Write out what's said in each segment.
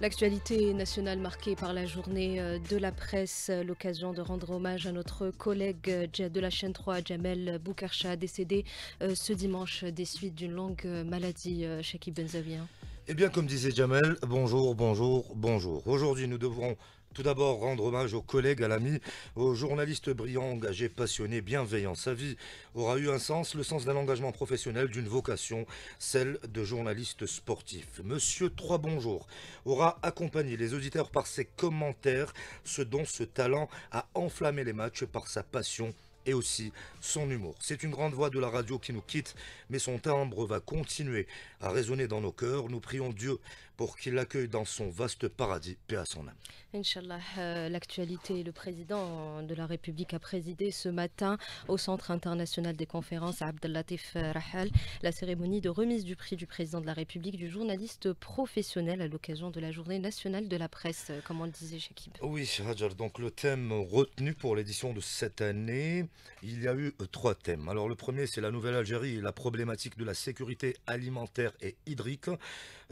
L'actualité nationale marquée par la journée euh, de la presse, euh, l'occasion de rendre hommage à notre collègue euh, de la chaîne 3, Jamel Boukarcha, décédé ce dimanche des suites d'une longue maladie, Shaki Benzavien. Hein. Eh bien, comme disait Jamel, bonjour, bonjour, bonjour. Aujourd'hui, nous devrons tout d'abord rendre hommage aux collègues, à l'ami, au journalistes brillant, engagé, passionné, bienveillant. Sa vie aura eu un sens, le sens d'un engagement professionnel, d'une vocation, celle de journaliste sportif. Monsieur Trois Bonjour aura accompagné les auditeurs par ses commentaires, ce dont ce talent a enflammé les matchs par sa passion et aussi son humour. C'est une grande voix de la radio qui nous quitte, mais son timbre va continuer à résonner dans nos cœurs. Nous prions Dieu pour qu'il l'accueille dans son vaste paradis, paix à son âme. Inch'Allah, euh, l'actualité, le président de la République a présidé ce matin au Centre international des conférences Abdelatif euh, Rahal la cérémonie de remise du prix du président de la République du journaliste professionnel à l'occasion de la journée nationale de la presse, euh, comme on le disait Shakib. Oui, Hajar, donc le thème retenu pour l'édition de cette année, il y a eu euh, trois thèmes. Alors le premier, c'est la Nouvelle-Algérie et la problématique de la sécurité alimentaire et hydrique.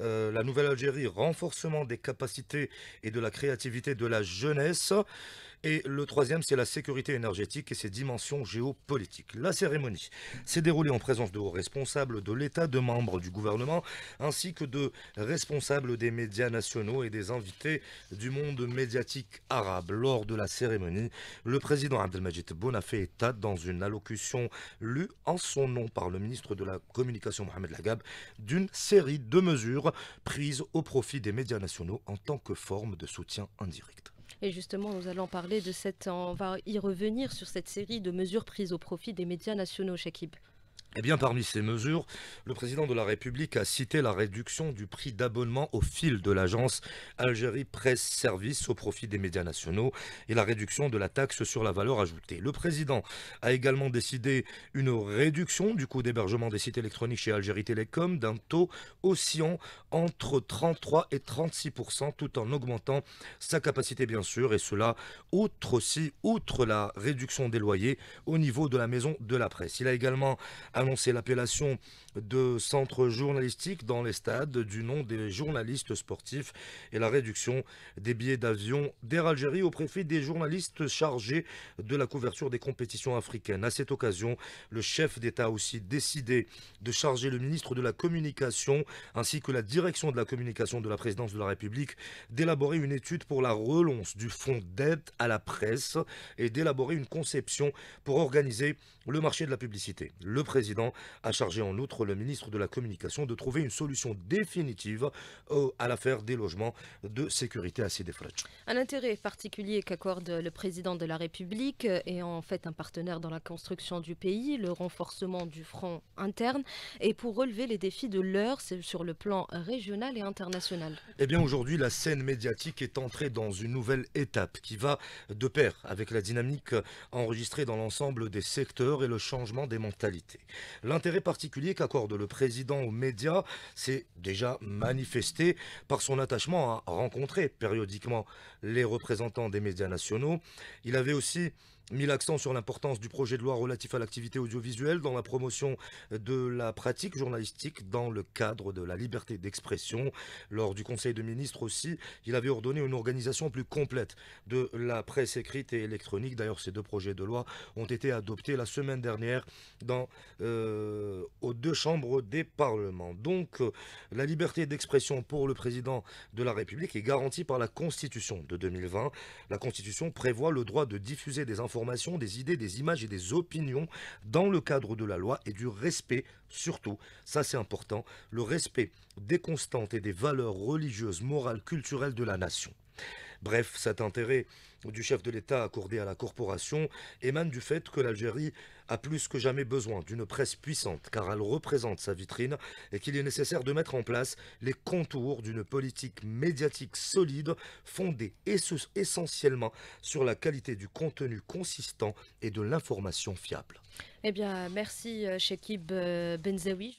Euh, la Nouvelle-Algérie, renforcement des capacités et de la créativité de la jeunesse. Et le troisième, c'est la sécurité énergétique et ses dimensions géopolitiques. La cérémonie s'est déroulée en présence de hauts responsables de l'État, de membres du gouvernement, ainsi que de responsables des médias nationaux et des invités du monde médiatique arabe. Lors de la cérémonie, le président Abdelmajid Bonafé a fait état dans une allocution lue en son nom par le ministre de la Communication Mohamed Lagab d'une série de mesures prises au profit des médias nationaux en tant que forme de soutien indirect. Et justement, nous allons parler de cette, on va y revenir sur cette série de mesures prises au profit des médias nationaux, Chakib. Eh bien, parmi ces mesures, le président de la République a cité la réduction du prix d'abonnement au fil de l'agence Algérie Presse Service au profit des médias nationaux et la réduction de la taxe sur la valeur ajoutée. Le président a également décidé une réduction du coût d'hébergement des sites électroniques chez Algérie Télécom d'un taux oscillant entre 33 et 36 tout en augmentant sa capacité bien sûr et cela outre aussi outre la réduction des loyers au niveau de la maison de la presse. Il a également annoncer l'appellation de centres journalistiques dans les stades du nom des journalistes sportifs et la réduction des billets d'avion d'Air Algérie au préfet des journalistes chargés de la couverture des compétitions africaines. À cette occasion, le chef d'État a aussi décidé de charger le ministre de la Communication ainsi que la direction de la communication de la présidence de la République d'élaborer une étude pour la relance du fonds d'aide à la presse et d'élaborer une conception pour organiser le marché de la publicité. Le président président a chargé en outre le ministre de la Communication de trouver une solution définitive euh, à l'affaire des logements de sécurité à Sidefretch. Un intérêt particulier qu'accorde le président de la République est en fait un partenaire dans la construction du pays, le renforcement du front interne et pour relever les défis de l'heure sur le plan régional et international. Eh bien aujourd'hui, la scène médiatique est entrée dans une nouvelle étape qui va de pair avec la dynamique enregistrée dans l'ensemble des secteurs et le changement des mentalités. L'intérêt particulier qu'accorde le président aux médias s'est déjà manifesté par son attachement à rencontrer périodiquement les représentants des médias nationaux. Il avait aussi mis l'accent sur l'importance du projet de loi relatif à l'activité audiovisuelle dans la promotion de la pratique journalistique dans le cadre de la liberté d'expression. Lors du Conseil de ministres aussi, il avait ordonné une organisation plus complète de la presse écrite et électronique. D'ailleurs, ces deux projets de loi ont été adoptés la semaine dernière dans, euh, aux deux chambres des parlements. Donc, euh, la liberté d'expression pour le président de la République est garantie par la Constitution de 2020. La Constitution prévoit le droit de diffuser des informations des idées, des images et des opinions dans le cadre de la loi et du respect surtout, ça c'est important, le respect des constantes et des valeurs religieuses, morales, culturelles de la nation. Bref, cet intérêt du chef de l'État accordé à la corporation émane du fait que l'Algérie a plus que jamais besoin d'une presse puissante car elle représente sa vitrine et qu'il est nécessaire de mettre en place les contours d'une politique médiatique solide fondée essentiellement sur la qualité du contenu consistant et de l'information fiable. Eh bien, merci Shekib euh, euh, Benzewi.